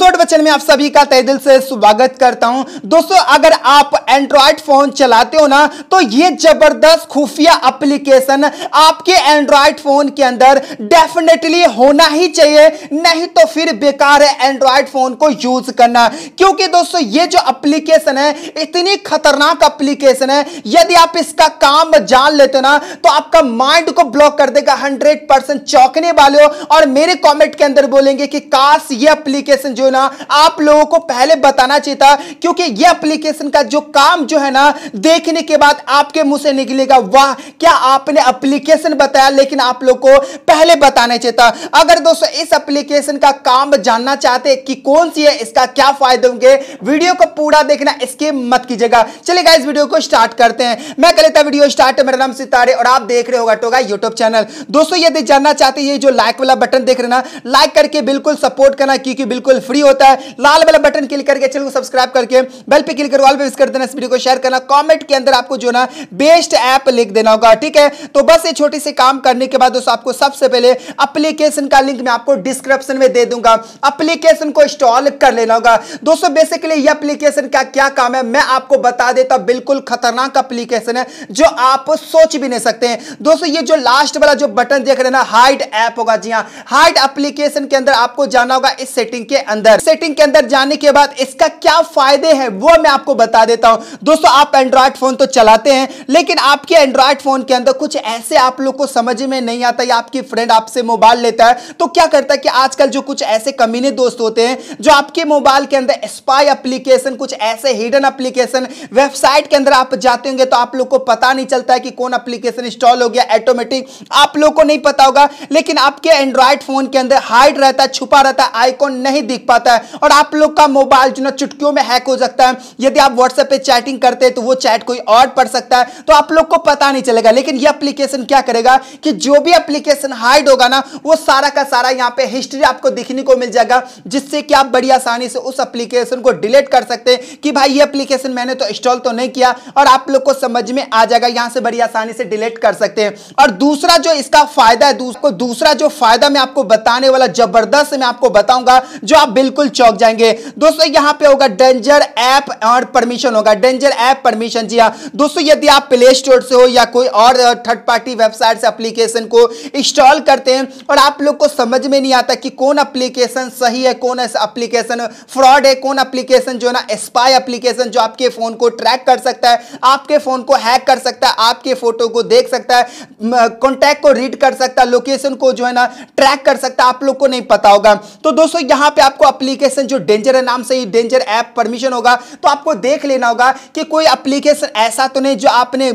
दोस्तों वचन में आप सभी का तय दिल से स्वागत करता हूं दोस्तों अगर आप एंड्रॉयड फोन चलाते हो ना तो ये जबरदस्त खुफिया एप्लीकेशन आपके एंड्रॉयड फोन के अंदर डेफिनेटली होना ही चाहिए नहीं तो फिर बेकार है एंड्रॉयड फोन को यूज करना क्योंकि दोस्तों ये जो एप्लीकेशन है इतनी खतरनाक अप्लीकेशन है यदि आप इसका काम जान लेते हो ना तो आपका माइंड को ब्लॉक कर देगा हंड्रेड परसेंट चौंकने वाले हो और मेरे कॉमेंट के अंदर बोलेंगे कि काश ये अप्लीकेशन जो ना आप लोगों को पहले बताना चाहिए था क्योंकि ये एप्लीकेशन का जो काम जो है ना देखने के बाद आपके मुंह से निकलेगा वाह क्या आपने एप्लीकेशन बताया लेकिन आप लोग को पहले बताना चाहिए था अगर दोस्तों इस एप्लीकेशन का काम जानना चाहते कि कौन सी है इसका क्या फायदे होंगे वीडियो को पूरा देखना इसके मत कीजिएगा चलिए गाइस वीडियो को स्टार्ट करते हैं मैं कर लेता वीडियो स्टार्ट मेरा नाम सितारे और आप देख रहे होगा टोगा यूट्यूब चैनल दोस्तों यदि जानना चाहते ये जो लाइक वाला बटन देख रहे ना लाइक करके बिल्कुल सपोर्ट करना क्योंकि बिल्कुल फ्री होता है लाल वाला बटन क्लिक करके चैनल को सब्सक्राइब करके बेल पे क्लिक कर ऑल पे विश कर देना इस वीडियो को शेयर करना कमेंट के अंदर आपको जो ना बेस्ट ऐप लिख देना होगा ठीक है तो बस ये छोटी सी काम करने के बाद दोस्तों आपको सबसे पहले अप्लीकेशन का लिंक मैं आपको डिस्क्रिप्शन में दे दूंगा अप्लीकेशन को इंस्टॉल कर लेना होगा दोस्तों बेसिकली ये अप्लीकेशन का क्या काम है मैं आपको बता देता बिल्कुल खतरनाक अप्लीकेशन है जो आप सोच भी नहीं सकते दोस्तों ये जो लास्ट वाला जो बटन देख रहे हैं ना हाइट ऐप होगा जी हाँ हाइट अप्लीकेशन के अंदर आपको जाना होगा इस सेटिंग के अंदर अंदर सेटिंग के अंदर जाने के बाद इसका क्या फायदे है वो मैं आपको बता देता हूं दोस्तों आप एंड्रॉयड फोन तो चलाते हैं लेकिन आपके एंड्रॉयड फोन के अंदर कुछ ऐसे आप लोग को समझ में नहीं आता या आपकी फ्रेंड आपसे मोबाइल लेता है तो क्या करता है कि आजकल जो कुछ ऐसे कमीने दोस्त होते हैं जो आपके मोबाइल के अंदर स्पाई अप्लीकेशन कुछ ऐसे हिडन अप्लीकेशन वेबसाइट के अंदर आप जाते होंगे तो आप लोग को पता नहीं चलता है कि कौन अप्लीकेशन इंस्टॉल हो गया ऑटोमेटिक आप लोग को नहीं पता होगा लेकिन आपके एंड्रॉयड फोन के अंदर हाइड रहता है छुपा रहता है आइकॉन नहीं दिख पाता है और आप लोग का मोबाइल जो ना चुटकियों में हैक हो सकता है यदि आप व्हाट्सएप पे चैटिंग करते हैं तो वो चैट कोई और पढ़ सकता है तो आप लोग को पता नहीं चलेगा लेकिन ये एप्लीकेशन क्या करेगा कि जो भी एप्लीकेशन हाइड होगा ना वो सारा का सारा यहाँ पे हिस्ट्री आपको दिखने को मिल जाएगा जिससे कि आप बड़ी आसानी से उस एप्लीकेशन को डिलीट कर सकते हैं कि भाई ये एप्लीकेशन मैंने तो इंस्टॉल तो नहीं किया और आप लोग को समझ में आ जाएगा यहाँ से बड़ी आसानी से डिलीट कर सकते हैं और दूसरा जो इसका फायदा है दूसरा जो फायदा मैं आपको बताने वाला जबरदस्त मैं आपको बताऊंगा जो आप बिल्कुल चौक जाएंगे दोस्तों यहां पे होगा डेंजर ऐप और परमिशन होगा डेंजर ऐप परमिशन जी हाँ दोस्तों यदि आप प्ले स्टोर से हो या कोई और थर्ड पार्टी वेबसाइट से अप्लीकेशन को इंस्टॉल करते हैं और आप लोग को समझ में नहीं आता कि कौन अप्लीकेशन सही है कौन अप्लीकेशन फ्रॉड है कौन अप्लीकेशन जो है ना स्पाई अप्लीकेशन जो आपके फोन को ट्रैक कर सकता है आपके फोन को हैक कर सकता है आपके फोटो को देख सकता है कॉन्टैक्ट को रीड कर सकता है लोकेशन को जो है ना ट्रैक कर सकता है आप लोग को नहीं पता होगा तो दोस्तों यहां पे आपको एप्लीकेशन जो डेंजर है नाम से ही डेंजर ऐप परमिशन होगा तो आपको देख लेना होगा कि कोई एप्लीकेशन ऐसा तो नहीं जो आपने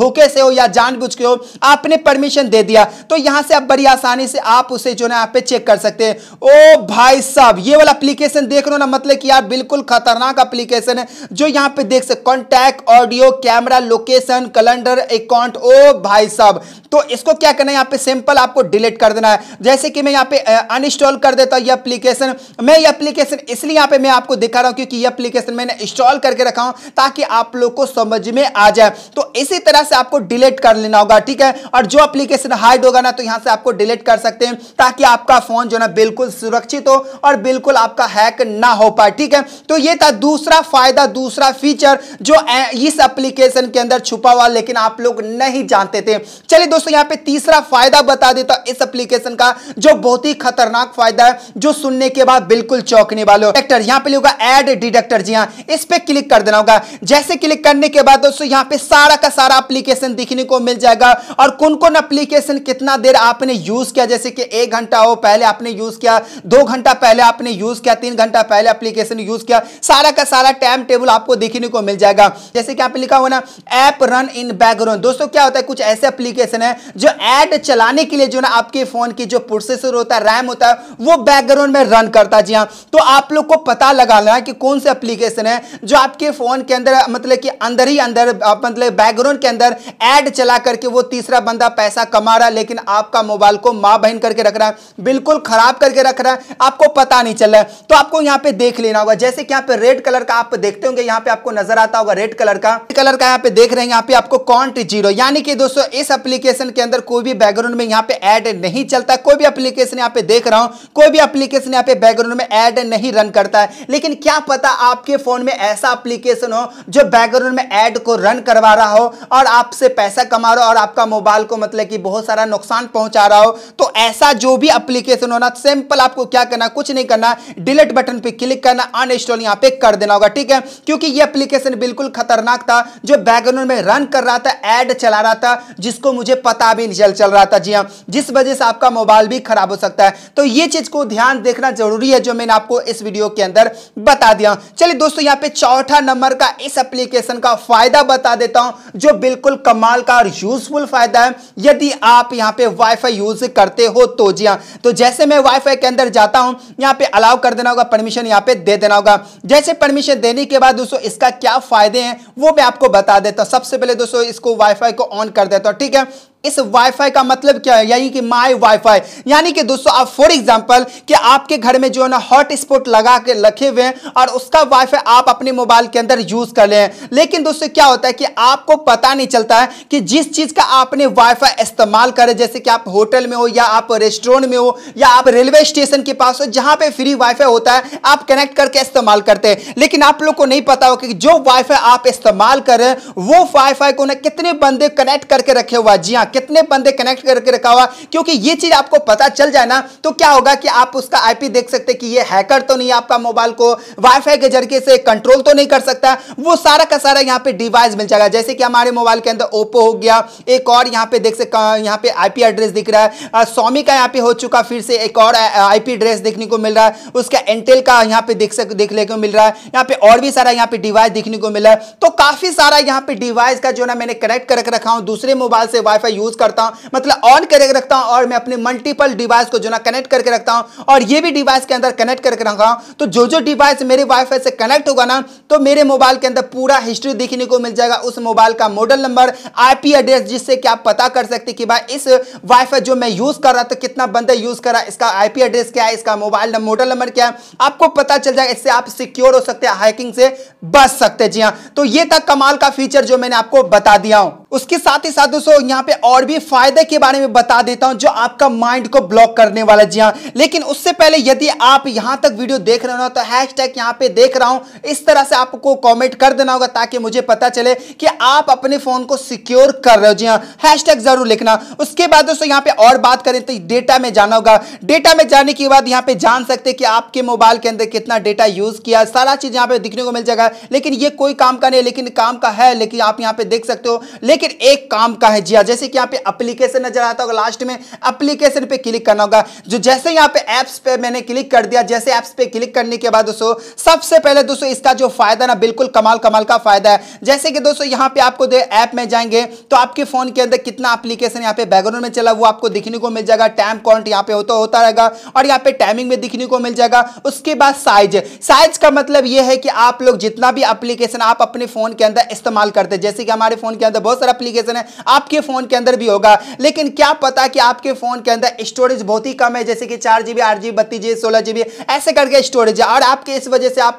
धोखे से हो या जान के हो आपने परमिशन दे दिया तो यहां से आप बड़ी आसानी से आप उसे जो ना यहाँ पे चेक कर सकते हैं ओ भाई साहब ये वाला अप्लीकेशन देख रहे हो ना मतलब कि यार बिल्कुल खतरनाक अप्लीकेशन है जो यहाँ पे देख सकते contact audio camera location calendar account ओ भाई साहब तो इसको क्या करना है यहाँ पे सिंपल आपको डिलीट कर देना है जैसे कि मैं यहाँ पे अनइंस्टॉल कर देता हूँ ये एप्लीकेशन मैं मैं ये एप्लीकेशन इसलिए यहाँ पे मैं आपको दिखा रहा हूँ क्योंकि ये एप्लीकेशन मैंने इंस्टॉल करके रखा हूँ ताकि आप लोग को समझ में आ जाए तो इसी तरह से आपको डिलीट कर लेना होगा ठीक है और जो एप्लीकेशन हाइड होगा ना तो यहाँ से आपको डिलीट कर सकते हैं ताकि आपका फोन जो ना बिल्कुल सुरक्षित हो और बिल्कुल आपका हैक ना हो पाए ठीक है तो ये था दूसरा फायदा दूसरा फीचर जो इस एप्लीकेशन के अंदर छुपा हुआ लेकिन आप लोग नहीं जानते थे चलिए दोस्तों यहाँ पे तीसरा फायदा बता देता इस एप्लीकेशन का जो बहुत ही खतरनाक फायदा है जो सुनने के बाद बिल्कुल बिल्कुल चौकने वाले हो यहाँ पे होगा एड डिडक्टर जी हाँ इस पे क्लिक कर देना होगा जैसे क्लिक करने के बाद दोस्तों यहाँ पे सारा का सारा अप्लीकेशन दिखने को मिल जाएगा और कौन कौन अप्लीकेशन कितना देर आपने यूज किया जैसे कि एक घंटा हो पहले आपने यूज किया दो घंटा पहले आपने यूज किया तीन घंटा पहले अप्लीकेशन यूज किया सारा का सारा टाइम टेबल आपको देखने को मिल जाएगा जैसे कि यहाँ लिखा हुआ ना ऐप रन इन बैकग्राउंड दोस्तों क्या होता है कुछ ऐसे एप्लीकेशन है जो एड चलाने के लिए जो ना आपके फोन की जो प्रोसेसर होता है रैम होता है वो बैकग्राउंड में रन करता है जी हाँ तो आप लोग को पता लगाना है कि कौन से एप्लीकेशन है जो आपके फ़ोन के अंदर मतलब कि अंदर ही अंदर मतलब बैकग्राउंड के अंदर एड चला करके वो तीसरा बंदा पैसा कमा रहा है लेकिन आपका मोबाइल को माँ बहन करके रख रहा है बिल्कुल ख़राब करके रख रहा है आपको पता नहीं चल रहा है तो आपको यहाँ पे देख लेना होगा जैसे कि यहाँ पे रेड कलर का आप देखते होंगे यहाँ पे आपको नजर आता होगा रेड कलर का कलर का यहाँ पे देख रहे हैं यहाँ पे आपको कॉन्ट जीरो यानी कि दोस्तों इस एप्लीकेशन के अंदर कोई भी बैकग्राउंड में यहाँ पे एड नहीं चलता कोई भी एप्लीकेशन यहाँ पे देख रहा हूँ कोई भी एप्लीकेशन यहाँ पे बैकग्राउंड में ऐड नहीं रन करता है लेकिन क्या पता आपके फ़ोन में ऐसा एप्लीकेशन हो जो बैकग्राउंड में ऐड को रन करवा रहा हो और आपसे पैसा कमा रहा हो और आपका मोबाइल को मतलब कि बहुत सारा नुकसान पहुंचा रहा हो तो ऐसा जो भी एप्लीकेशन होना सिंपल आपको क्या करना कुछ नहीं करना डिलीट बटन पर क्लिक करना अन इंस्टॉल यहाँ पे कर देना होगा ठीक है क्योंकि यह अप्लीकेशन बिल्कुल खतरनाक था जो बैकग्राउंड में रन कर रहा था एड चला रहा था जिसको मुझे पता भी नहीं चल चल रहा था जी हाँ जिस वजह से आपका मोबाइल भी खराब हो सकता है तो ये चीज को ध्यान देखना जरूरी है जो मैंने आपको इस वीडियो के अंदर बता दिया चलिए दोस्तों यहाँ पे चौथा नंबर का इस एप्लीकेशन का फायदा बता देता हूं जो बिल्कुल कमाल का और यूजफुल फायदा है यदि आप यहाँ पे वाईफाई यूज करते हो तो जी हाँ तो जैसे मैं वाईफाई के अंदर जाता हूं यहाँ पे अलाउ कर देना होगा परमिशन यहाँ पे दे देना होगा जैसे परमिशन देने के बाद दोस्तों इसका क्या फायदे हैं वो मैं आपको बता देता हूँ सबसे पहले दोस्तों इसको वाईफाई को ऑन कर देता हूँ ठीक है इस वाईफाई का मतलब क्या है यानी कि माई वाईफाई यानी कि दोस्तों आप फॉर एग्जांपल कि आपके घर में जो है ना हॉटस्पॉट लगा के रखे हुए हैं और उसका वाईफाई आप अपने मोबाइल के अंदर यूज कर लें लेकिन दोस्तों क्या होता है कि आपको पता नहीं चलता है कि जिस चीज का आपने वाईफाई इस्तेमाल करें जैसे कि आप होटल में हो या आप रेस्टोरेंट में हो या आप रेलवे स्टेशन के पास हो जहां पर फ्री वाईफाई होता है आप कनेक्ट करके इस्तेमाल करते हैं लेकिन आप लोग को नहीं पता हो कि जो वाईफाई आप इस्तेमाल करें वो वाईफाई को ना कितने बंदे कनेक्ट करके रखे हुआ जी हाँ कितने बंदे कनेक्ट करके रखा हुआ क्योंकि ये चीज आपको पता चल जाए ना तो क्या होगा कि आप उसका आईपी देख सकते कि ये हैकर तो नहीं आपका मोबाइल को वाईफाई के जरिए से कंट्रोल तो नहीं कर सकता वो सारा का सारा यहाँ पे डिवाइस मिल जाएगा जैसे कि हमारे मोबाइल के अंदर ओप्पो हो गया एक और यहाँ पे देख सकते यहाँ पे आईपी एड्रेस दिख रहा है सोमी का यहाँ पे हो चुका फिर से एक और आईपी एड्रेस देखने को मिल रहा है उसका एंटेल का यहाँ पे देख सकते देखने को मिल रहा है यहाँ पे और भी सारा यहाँ पे डिवाइस देखने को मिला तो काफी सारा यहाँ पे डिवाइस का जो ना मैंने कनेक्ट करके रखा हूँ दूसरे मोबाइल से वाईफाई यूज करता हूं मतलब ऑन करके रखता हूं और मैं अपने मल्टीपल डिवाइस को जो ना कनेक्ट करके रखता हूं और ये भी डिवाइस के अंदर कनेक्ट करके रखा हूं तो जो जो डिवाइस मेरे वाईफाई से कनेक्ट होगा ना तो मेरे मोबाइल के अंदर पूरा हिस्ट्री देखने को मिल जाएगा उस मोबाइल का मॉडल नंबर आईपी एड्रेस जिससे कि आप पता कर सकते कि भाई इस वाईफाई जो मैं यूज कर रहा था कितना बंदा यूज कर रहा इसका आईपी एड्रेस क्या है इसका मोबाइल मॉडल नंबर क्या है आपको पता चल जाएगा इससे आप सिक्योर हो सकते हैं हैकिंग से बच सकते हैं जी हाँ तो ये था कमाल का फीचर जो मैंने आपको बता दिया हूं उसके साथ ही साथ दोस्तों यहाँ पे और भी फायदे के बारे में बता देता हूं जो आपका माइंड को ब्लॉक करने वाला जी हाँ लेकिन उससे पहले यदि आप यहां तक वीडियो देख रहे हो तो हैश टैग यहाँ पे देख रहा हूं इस तरह से आपको कॉमेंट कर देना होगा ताकि मुझे पता चले कि आप अपने फोन को सिक्योर कर रहे हो जी हाँ हैश जरूर लिखना उसके बाद दोस्तों यहाँ पे और बात करें तो डेटा में जाना होगा डेटा में जाने के बाद यहाँ पे जान सकते कि आपके मोबाइल के अंदर कितना डेटा यूज किया सारा चीज यहाँ पे दिखने को मिल जाएगा लेकिन ये कोई काम का नहीं लेकिन काम का है लेकिन आप यहाँ पे देख सकते हो लेकिन लेकिन एक काम का है जिया जैसे कि यहाँ पे अप्लीकेशन नजर आता होगा लास्ट में अप्लीकेशन पे क्लिक करना होगा जो जैसे यहाँ पे ऐप्स पे मैंने क्लिक कर दिया जैसे ऐप्स पे क्लिक करने के बाद दोस्तों सबसे पहले दोस्तों इसका जो फायदा ना बिल्कुल कमाल कमाल का फायदा है जैसे कि दोस्तों यहाँ पे आपको ऐप में जाएंगे तो आपके फोन के अंदर कितना अप्लीकेशन यहाँ पे बैकग्राउंड में चला वो आपको दिखने को मिल जाएगा टाइम काउंट यहाँ पे होता होता रहेगा और यहाँ पे टाइमिंग में दिखने को मिल जाएगा उसके बाद साइज साइज का मतलब यह है कि आप लोग जितना भी अप्लीकेशन आप अपने फोन के अंदर इस्तेमाल करते हैं जैसे कि हमारे फोन के अंदर बहुत सारा एप्लीकेशन है आपके फोन के अंदर भी होगा लेकिन क्या पता कि आपके फोन के अंदर स्टोरेज बहुत ही कम है जैसे कि चार जीबी आठ जीबी बत्तीस जीबी सोलह जीबी ऐसे करके स्टोरेज है और आपके इस वजह से आप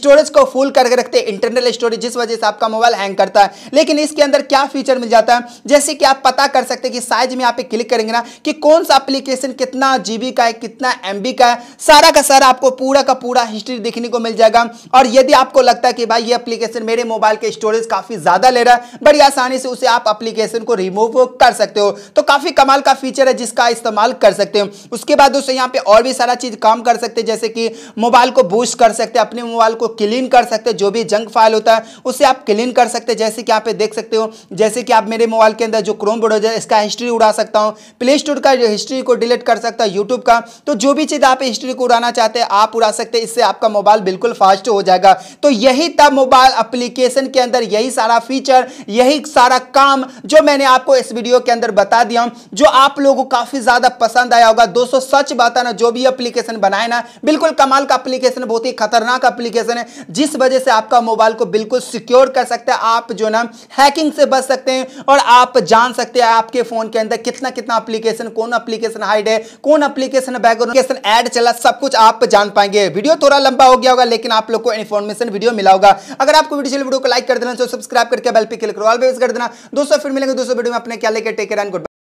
स्टोरेज को फुल करके रखते हैं इंटरनल स्टोरेज जिस वजह से आपका मोबाइल हैंग करता है लेकिन इसके अंदर क्या फीचर मिल जाता है जैसे कि आप पता कर सकते हैं कि साइज में आप क्लिक करेंगे ना कि कौन सा एप्लीकेशन कितना जीबी का है कितना एमबी का है सारा का सारा आपको पूरा का पूरा हिस्ट्री देखने को मिल जाएगा और यदि आपको लगता है कि भाई ये एप्लीकेशन मेरे मोबाइल के स्टोरेज काफी ज्यादा ले रहा है बड़ी आसानी से से उसे आप एप्लीकेशन को रिमूव कर सकते हो तो काफ़ी कमाल का फीचर है जिसका इस्तेमाल कर सकते हो उसके बाद दोस्तों यहाँ पे और भी सारा चीज़ काम कर सकते हैं जैसे कि मोबाइल को बूस्ट कर सकते हैं अपने मोबाइल को क्लीन कर सकते हैं जो भी जंक फाइल होता है उसे आप क्लीन कर सकते हैं जैसे कि आप देख सकते हो जैसे कि आप मेरे मोबाइल के अंदर जो क्रोम ब्राउजर इसका हिस्ट्री उड़ा सकता हूँ प्ले स्टोर का हिस्ट्री को डिलीट कर सकता है यूट्यूब का तो जो भी चीज़ आप हिस्ट्री को उड़ाना चाहते हैं आप उड़ा सकते हैं इससे आपका मोबाइल बिल्कुल फास्ट हो जाएगा तो यही था मोबाइल अप्लीकेशन के अंदर यही सारा फीचर यही सारा सारा काम जो मैंने आपको इस वीडियो के अंदर बता दिया हूं जो आप लोगों को काफी ज्यादा पसंद आया होगा दोस्तों सच बात है ना जो भी एप्लीकेशन बनाए ना बिल्कुल कमाल का एप्लीकेशन बहुत ही खतरनाक एप्लीकेशन है जिस वजह से आपका मोबाइल को बिल्कुल सिक्योर कर सकते हैं आप जो ना हैकिंग से बच सकते हैं और आप जान सकते हैं आपके फोन के अंदर कितना कितना एप्लीकेशन कौन एप्लीकेशन हाइड है कौन एप्लीकेशन बैकग्राउंड एड चला सब कुछ आप जान पाएंगे वीडियो थोड़ा लंबा हो गया होगा लेकिन आप लोग को इन्फॉर्मेशन वीडियो मिला होगा अगर आपको वीडियो को लाइक कर देना सब्सक्राइब करके बेल पे क्लिक करो ऑल कर देना देना दोस्तों फिर मिलेंगे दोस्तों वीडियो में अपने क्या लेकर टेक एंड गुड